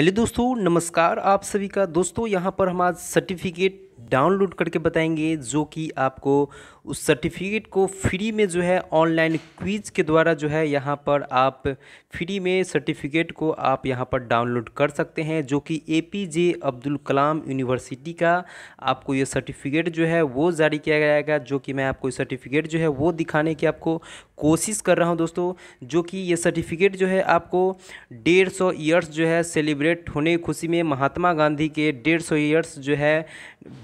hello दोस्तों नमस्कार आप सभी का दोस्तों यहाँ पर हम आज सर्टिफिकेट डाउनलोड करके बताएंगे जो कि आपको उस सर्टिफिकेट को फ्री में जो है ऑनलाइन क्विज़ के द्वारा जो है यहाँ पर आप फ्री में सर्टिफिकेट को आप यहाँ पर डाउनलोड कर सकते हैं जो कि A P J Abdul Kalam university का आपको ये सर्टिफिकेट जो है वो जारी किया जाएगा जो कि मैं आपको सर्टिफिकेट जो है वो दिखाने की आपको कोशिश कर रहा हूँ दोस्तों जो कि ये सर्टिफिकेट जो है आपको डेढ़ सौ ईयर्स जो है सेलिब्रेट होने खुशी में महात्मा गांधी के डेढ़ सौ ईयर्स जो है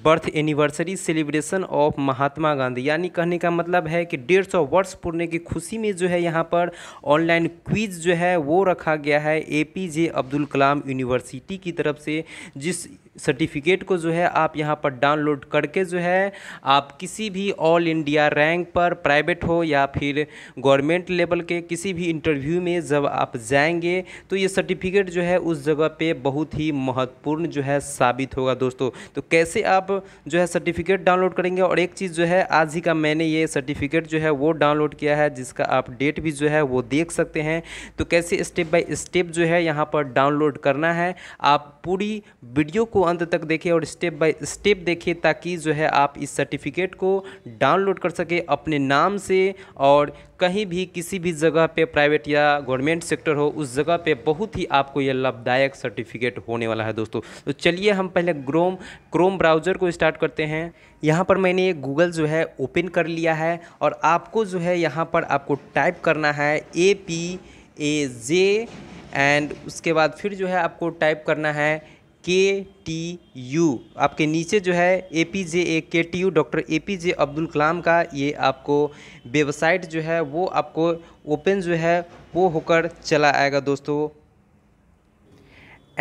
birth anniversary celebration of Mahatma Gandhi यानी कहने का मतलब है कि डेढ़ सौ वर्ष पूर्ण की खुशी में जो है यहाँ पर ऑनलाइन क्विज जो है वो रखा गया है A P J Abdul Kalam university की तरफ से जिस सर्टिफिकेट को जो है आप यहाँ पर डाउनलोड करके जो है आप किसी भी ऑल इंडिया रैंक पर प्राइवेट हो या फिर गवर्नमेंट लेवल के किसी भी इंटरव्यू में जब आप जाएंगे तो ये सर्टिफिकेट जो है उस जगह पे बहुत ही महत्वपूर्ण जो है साबित होगा दोस्तों तो कैसे आप जो है सर्टिफिकेट डाउनलोड करेंगे और एक चीज़ जो है आज ही का मैंने ये सर्टिफिकेट जो है वो डाउनलोड किया है जिसका आप डेट भी जो है वो देख सकते हैं तो कैसे स्टेप बाई स्टेप जो है यहाँ पर डाउनलोड करना है आप पूरी वीडियो को अंत तक देखिए और स्टेप बाय स्टेप देखिए ताकि जो है आप इस सर्टिफिकेट को डाउनलोड कर सके अपने नाम से और कहीं भी किसी भी जगह पे प्राइवेट या गवर्नमेंट सेक्टर हो उस जगह पे बहुत ही आपको यह लाभदायक सर्टिफिकेट होने वाला है दोस्तों तो चलिए हम पहले क्रोम क्रोम ब्राउज़र को स्टार्ट करते हैं यहाँ पर मैंने गूगल जो है ओपन कर लिया है और आपको जो है यहाँ पर आपको टाइप करना है A P A J and उसके बाद फिर जो है आपको टाइप करना है के टी यू आपके नीचे जो है A P J A K T U doctor A P J Abdul Kalam का ये आपको वेबसाइट जो है वो आपको ओपन जो है वो होकर चला आएगा दोस्तों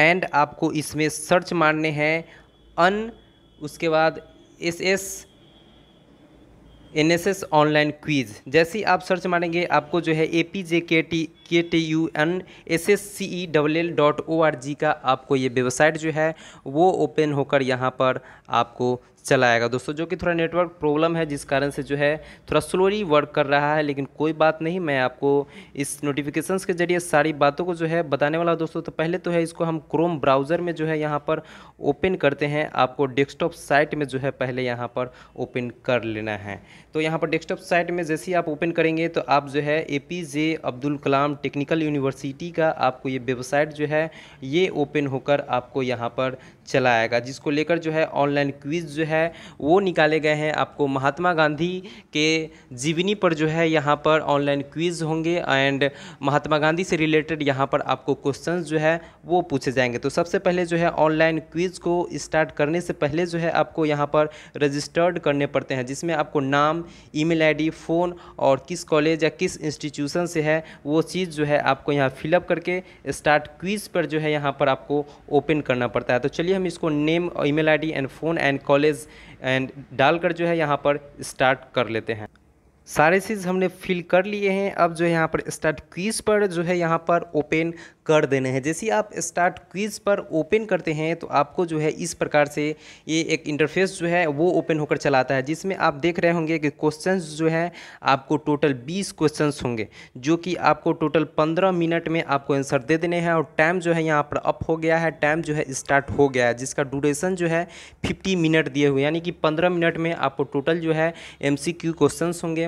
एंड आपको इसमें सर्च मारने हैं अन उसके बाद S S S online quiz जैसे ही आप सर्च मारेंगे आपको जो है A P J K T K T U N S S C E double L dot O R G का आपको ये वेबसाइट जो है वो ओपन होकर यहाँ पर आपको चलाएगा दोस्तों जो कि थोड़ा नेटवर्क प्रॉब्लम है जिस कारण से जो है थोड़ा स्लोली वर्क कर रहा है लेकिन कोई बात नहीं मैं आपको इस नोटिफिकेशंस के जरिए सारी बातों को जो है बताने वाला दोस्तों तो पहले तो है इसको हम क्रोम ब्राउज़र में जो है यहाँ पर ओपन करते हैं आपको डेस्कटॉप साइट में जो है पहले यहाँ पर ओपन कर लेना है तो यहाँ पर डेस्कटॉप साइट में जैसे ही आप ओपन करेंगे तो आप जो है A P J Abdul Kalam technical university का आपको ये वेबसाइट जो है ये ओपन होकर आपको यहाँ पर चलाएगा जिसको लेकर जो है ऑनलाइन क्विज़ जो है है वो निकाले गए हैं आपको महात्मा गांधी के जीवनी पर जो है यहाँ पर ऑनलाइन क्विज होंगे एंड महात्मा गांधी से रिलेटेड यहाँ पर आपको क्वेश्चन जो है वो पूछे जाएंगे तो सबसे पहले जो है ऑनलाइन क्विज को स्टार्ट करने से पहले जो है आपको यहाँ पर रजिस्टर्ड करने पड़ते हैं जिसमें आपको नाम ई मेल फ़ोन और किस कॉलेज या किस इंस्टीट्यूशन से है वो चीज़ जो है आपको यहाँ फिलअप करके स्टार्ट क्विज़ पर जो है यहाँ पर आपको ओपन करना पड़ता है तो चलिए हम इसको name email ID and phone and college and डालकर जो है यहाँ पर स्टार्ट कर लेते हैं सारे चीज़ हमने फिल कर लिए हैं अब जो है यहाँ पर स्टार्ट क्वीज पर जो है यहाँ पर ओपन कर देने हैं जैसे आप स्टार्ट क्विज़ पर ओपन करते हैं तो आपको जो है इस प्रकार से ये एक इंटरफेस जो है वो ओपन होकर चलाता है जिसमें आप देख रहे होंगे कि क्वेश्चन जो है आपको टोटल बीस क्वेश्चन होंगे जो कि आपको टोटल पंद्रह मिनट में आपको आंसर दे देने हैं और टाइम जो है यहाँ पर अप हो गया है टाइम जो है स्टार्ट हो गया है जिसका ड्यूरेशन जो है फिफ्टी मिनट दिए हुए यानी कि पंद्रह मिनट में आपको टोटल जो है एम सी क्वेश्चन होंगे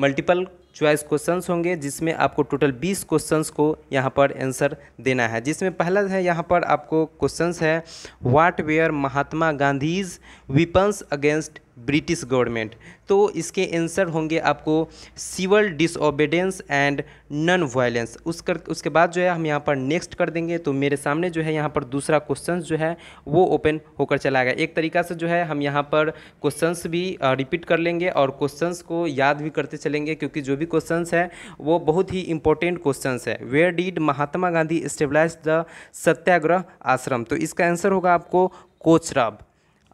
मल्टीपल चॉइस क्वेश्चंस होंगे जिसमें आपको टोटल 20 क्वेश्चंस को यहाँ पर आंसर देना है जिसमें पहला है यहाँ पर आपको क्वेश्चंस है what were Mahatma Gandhi's weapons against British government तो इसके आंसर होंगे आपको civil disobedience and non violence उस कर उसके बाद जो है हम यहाँ पर नेक्स्ट कर देंगे तो मेरे सामने जो है यहाँ पर दूसरा क्वेश्चन जो है वो ओपन होकर चला गया एक तरीका से जो है हम यहाँ पर क्वेश्चंस भी रिपीट कर लेंगे और क्वेश्चंस को याद भी करते चलेंगे क्योंकि जो भी क्वेश्चन है वो बहुत ही इंपॉर्टेंट क्वेश्चन है where did Mahatma Gandhi stabilize the Satyagraha Ashram तो इसका आंसर होगा आपको कोचराब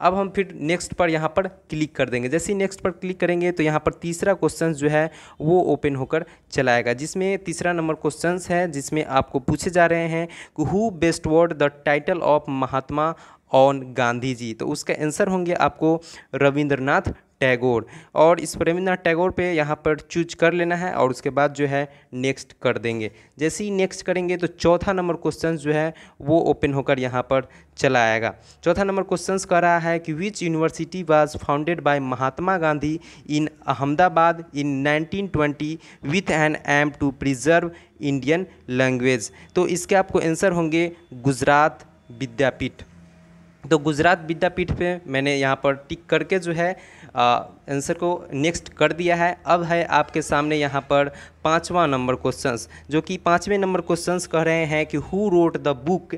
अब हम फिर नेक्स्ट पर यहाँ पर क्लिक कर देंगे जैसे ही नेक्स्ट पर क्लिक करेंगे तो यहाँ पर तीसरा क्वेश्चन जो है वो ओपन होकर चलाएगा जिसमें तीसरा नंबर क्वेश्चन है जिसमें आपको पूछे जा रहे हैं कि who bestowed the title of Mahatma on Gandhi ji तो उसका आंसर होंगे आपको रविंद्रनाथ टैगोर और इस रविंद्रनाथ टैगोर पे यहाँ पर चूज कर लेना है और उसके बाद जो है नेक्स्ट कर देंगे जैसे ही नेक्स्ट करेंगे तो चौथा नंबर क्वेश्चन जो है वो ओपन होकर यहाँ पर चला आएगा चौथा नंबर क्वेश्चन कह रहा है कि which university was founded by Mahatma Gandhi in Ahmedabad in 1920 with an aim to preserve Indian language तो इसके आपको आंसर होंगे गुजरात विद्यापीठ तो गुजरात विद्यापीठ पे मैंने यहाँ पर टिक करके जो है आंसर को नेक्स्ट कर दिया है अब है आपके सामने यहाँ पर पाँचवा नंबर क्वेश्चंस जो कि पाँचवें नंबर क्वेश्चंस कह रहे हैं कि who wrote the book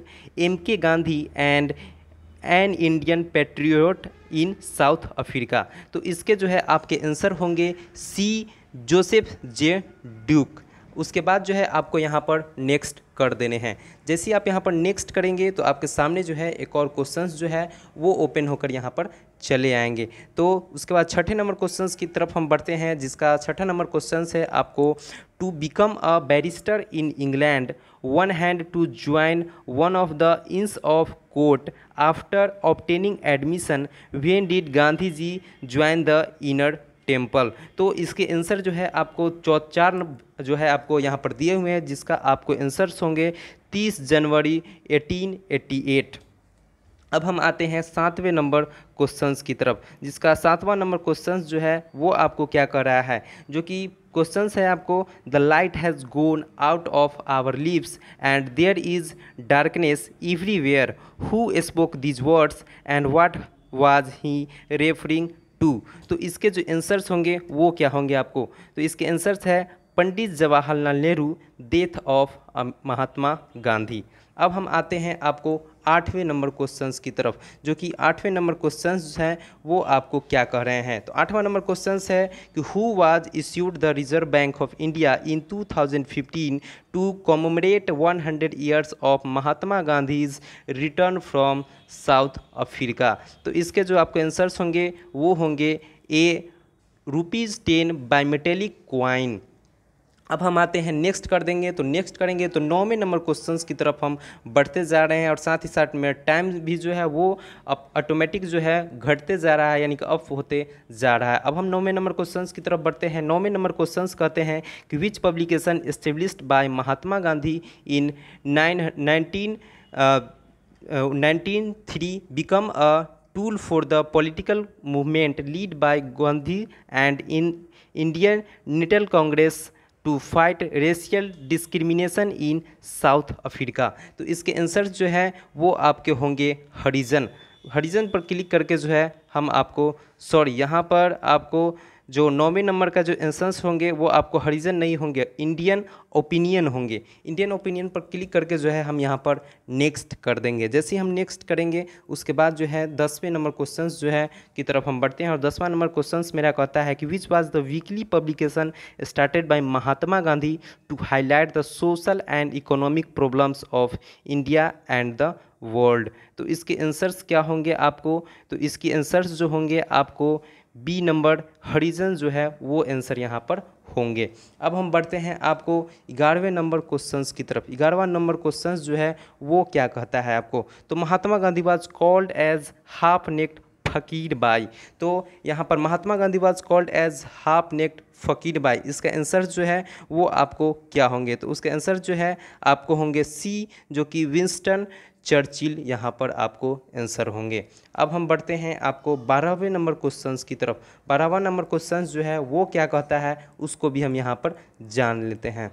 M K Gandhi and an Indian patriot in South Africa तो इसके जो है आपके आंसर होंगे सी जोसेफ जे ड्यूक उसके बाद जो है आपको यहाँ पर नेक्स्ट कर देने हैं जैसे ही आप यहाँ पर नेक्स्ट करेंगे तो आपके सामने जो है एक और क्वेश्चन जो है वो ओपन होकर यहाँ पर चले आएंगे तो उसके बाद छठे नंबर क्वेश्चन की तरफ हम बढ़ते हैं जिसका छठा नंबर क्वेश्चन है आपको to become a barrister in England one had to join one of the inns of court after obtaining admission when did Gandhi ji join the Inner Temple तो इसके आंसर जो है आपको चौ चार जो है आपको यहाँ पर दिए हुए हैं जिसका आपको आंसर्स होंगे तीस जनवरी एटीन एट्टी एट अब हम आते हैं सातवें नंबर क्वेश्चंस की तरफ जिसका सातवां नंबर क्वेश्चंस जो है वो आपको क्या कर रहा है जो कि क्वेश्चंस है आपको the light has gone out of our lips and there is darkness everywhere who spoke these words and what was he referring to तो इसके जो एंसर्स होंगे वो क्या होंगे आपको तो इसके एंसर्स है पंडित जवाहरलाल नेहरू डेथ ऑफ महात्मा गांधी अब हम आते हैं आपको आठवें नंबर क्वेश्चंस की तरफ जो कि आठवें नंबर क्वेश्चंस हैं वो आपको क्या कह रहे हैं तो आठवां नंबर क्वेश्चंस है कि who was issued the Reserve Bank of India in 2015 to commemorate 100 years of Mahatma Gandhi's return from South Africa तो इसके जो आपके आंसर्स होंगे वो होंगे a rupees ten bimetallic coin अब हम आते हैं नेक्स्ट कर देंगे तो नेक्स्ट करेंगे तो नौवें नंबर क्वेश्चंस की तरफ हम बढ़ते जा रहे हैं और साथ ही साथ में टाइम भी जो है वो अब ऑटोमेटिक जो है घटते जा रहा है यानी कि अप होते जा रहा है अब हम नौवें नंबर क्वेश्चंस की तरफ बढ़ते हैं नौवें नंबर क्वेश्चंस कहते हैं कि which publication established by Mahatma Gandhi in nine nineteen nineteen three become a tool for the political movement led by Gandhi and in Indian Natal Congress to fight racial discrimination in South Africa तो इसके answers जो है वो आपके होंगे हरिजन हरिजन पर click करके जो है हम आपको सॉरी यहाँ पर आपको जो नौवें नंबर का जो एंसर्स होंगे वो आपको हरिजन नहीं होंगे इंडियन ओपिनियन होंगे इंडियन ओपिनियन पर क्लिक करके जो है हम यहाँ पर नेक्स्ट कर देंगे जैसे हम नेक्स्ट करेंगे उसके बाद जो है दसवें नंबर क्वेश्चन जो है की तरफ हम बढ़ते हैं और दसवां नंबर क्वेश्चन मेरा कहता है कि which was the weekly publication started by Mahatma Gandhi to highlight the social and economic problems of India and the world तो इसके आंसर्स क्या होंगे आपको तो इसके आंसर्स जो होंगे आपको बी नंबर हरिजन जो है वो आंसर यहाँ पर होंगे अब हम बढ़ते हैं आपको ग्यारहवें नंबर क्वेश्चंस की तरफ ग्यारहवा नंबर क्वेश्चंस जो है वो क्या कहता है आपको तो Mahatma Gandhi was called as half naked fakir by तो यहाँ पर Mahatma Gandhi was called as half naked fakir by इसका आंसर जो है वो आपको क्या होंगे तो उसके आंसर जो है आपको होंगे सी जो कि विंस्टन चर्चिल यहाँ पर आपको आंसर होंगे अब हम बढ़ते हैं आपको बारहवें नंबर क्वेश्चन की तरफ बारहवा नंबर क्वेश्चन जो है वो क्या कहता है उसको भी हम यहाँ पर जान लेते हैं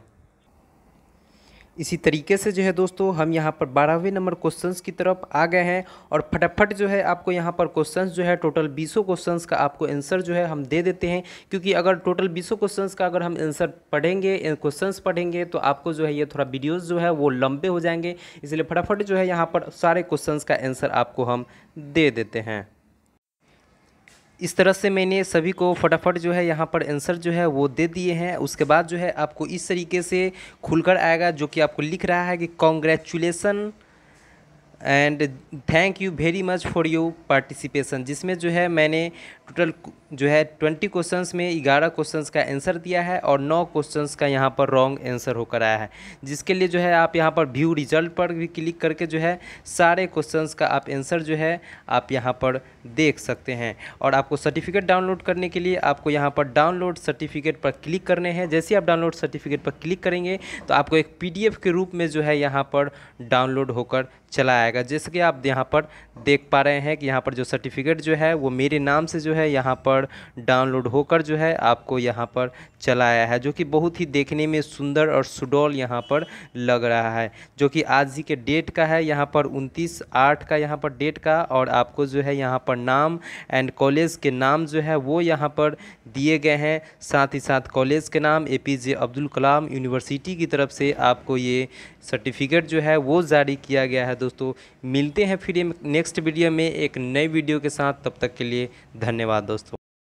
इसी तरीके से जो है दोस्तों हम यहाँ पर बारहवें नंबर क्वेश्चंस की तरफ आ गए हैं और फटाफट जो है आपको यहाँ पर क्वेश्चंस जो है टोटल बीसों क्वेश्चंस का आपको आंसर जो है हम दे देते हैं क्योंकि अगर टोटल बीसों क्वेश्चंस का अगर हम आंसर पढ़ेंगे क्वेश्चंस पढ़ेंगे तो आपको जो है ये थोड़ा वीडियोज़ जो है वो लंबे हो जाएंगे इसलिए फटाफट जो है यहाँ पर सारे क्वेश्चन का आंसर आपको हम दे देते हैं इस तरह से मैंने सभी को फटाफट जो है यहाँ पर आंसर जो है वो दे दिए हैं उसके बाद जो है आपको इस तरीके से खुलकर आएगा जो कि आपको लिख रहा है कि congratulation and thank you very much for you participation जिसमें जो है मैंने टोटल जो है ट्वेंटी क्वेश्चंस में ग्यारह क्वेश्चंस का आंसर दिया है और नौ क्वेश्चंस का यहाँ पर रॉन्ग आंसर होकर आया है जिसके लिए जो है आप यहाँ पर व्यू रिजल्ट पर भी क्लिक करके जो है सारे क्वेश्चंस का आप आंसर जो है आप यहाँ पर देख सकते हैं और आपको सर्टिफिकेट डाउनलोड करने के लिए आपको यहाँ पर डाउनलोड सर्टिफिकेट पर क्लिक करने हैं जैसे आप डाउनलोड सर्टिफिकेट पर क्लिक करेंगे तो आपको एक पी के रूप में जो है यहाँ पर डाउनलोड होकर चलाया आएगा जैसे कि आप यहाँ पर देख पा रहे हैं कि यहाँ पर जो सर्टिफिकेट जो है वो मेरे नाम से जो है यहाँ पर डाउनलोड होकर जो है आपको यहाँ पर चलाया है जो कि बहुत ही देखने में सुंदर और सुडौल यहाँ पर लग रहा है जो कि आज ही के डेट का है यहाँ पर उनतीस आठ का यहाँ पर डेट का और आपको जो है यहाँ पर नाम एंड कॉलेज के नाम जो है वो यहाँ पर दिए गए हैं साथ ही साथ कॉलेज के नाम ए अब्दुल कलाम यूनिवर्सिटी की तरफ से आपको ये सर्टिफिकेट जो है वो जारी किया गया है दोस्तों मिलते हैं फिर नेक्स्ट वीडियो में एक नई वीडियो के साथ तब तक के लिए धन्यवाद दोस्तों